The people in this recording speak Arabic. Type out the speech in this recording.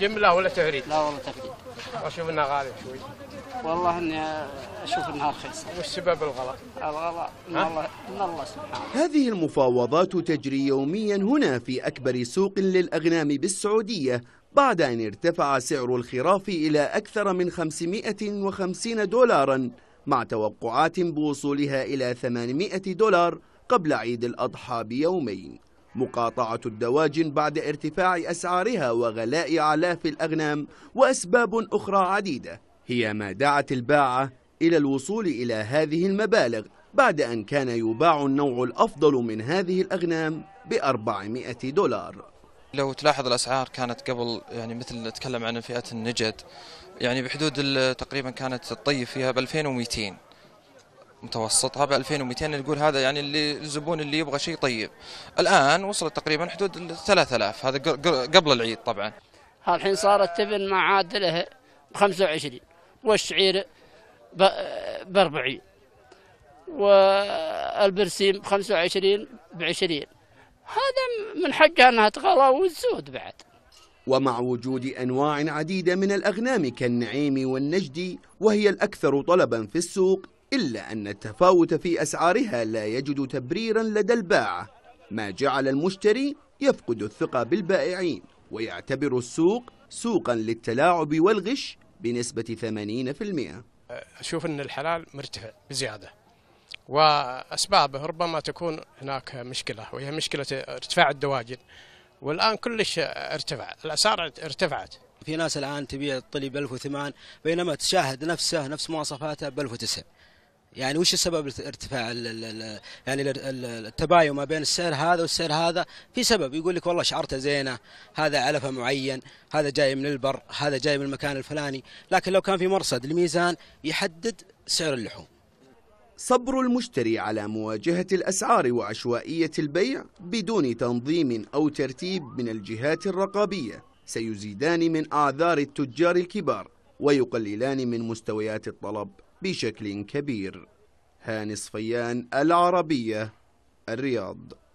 جمله ولا تفريد؟ لا والله تفريد واشوف انها غاليه شوي والله اني اشوف انها رخيصه وش سبب الغلاء؟ الغلاء من الله من الله سبحانه هذه المفاوضات تجري يوميا هنا في اكبر سوق للاغنام بالسعوديه بعد ان ارتفع سعر الخراف الى اكثر من 550 دولارا مع توقعات بوصولها الى 800 دولار قبل عيد الاضحى بيومين مقاطعة الدواجن بعد ارتفاع أسعارها وغلاء علاف الأغنام وأسباب أخرى عديدة هي ما دعت الباعة إلى الوصول إلى هذه المبالغ بعد أن كان يباع النوع الأفضل من هذه الأغنام ب 400 دولار لو تلاحظ الأسعار كانت قبل يعني مثل نتكلم عن فئة النجد يعني بحدود تقريبا كانت الطيف فيها ب 2200 متوسطها ب 2200 نقول هذا يعني اللي الزبون اللي يبغى شيء طيب الان وصلت تقريبا حدود ال 3000 هذا قبل العيد طبعا الحين صارت تبن ما عاد له ب 25 والشعير ب 40 والبرسيم ب 25 ب 20 هذا من حقها انها تغلى وتزود بعد ومع وجود أنواع عديدة من الأغنام كالنعيم والنجدي وهي الأكثر طلبا في السوق إلا أن التفاوت في أسعارها لا يجد تبريرا لدى الباعة ما جعل المشتري يفقد الثقة بالبائعين ويعتبر السوق سوقا للتلاعب والغش بنسبة 80% أشوف أن الحلال مرتفع بزيادة وأسبابه ربما تكون هناك مشكلة وهي مشكلة ارتفاع الدواجن والآن كلش ارتفع الأسعار ارتفعت في ناس الآن تبيع الطلي ب 1008 بينما تشاهد نفسه نفس مواصفاته ب 1009 يعني وش السبب ارتفاع الـ الـ يعني التباين ما بين السعر هذا والسعر هذا في سبب يقول لك والله شعرته زينه هذا علفه معين هذا جاي من البر هذا جاي من المكان الفلاني لكن لو كان في مرصد الميزان يحدد سعر اللحوم صبر المشتري على مواجهة الأسعار وعشوائية البيع بدون تنظيم أو ترتيب من الجهات الرقابية سيزيدان من أعذار التجار الكبار ويقللان من مستويات الطلب بشكل كبير هاني صفيان العربية الرياض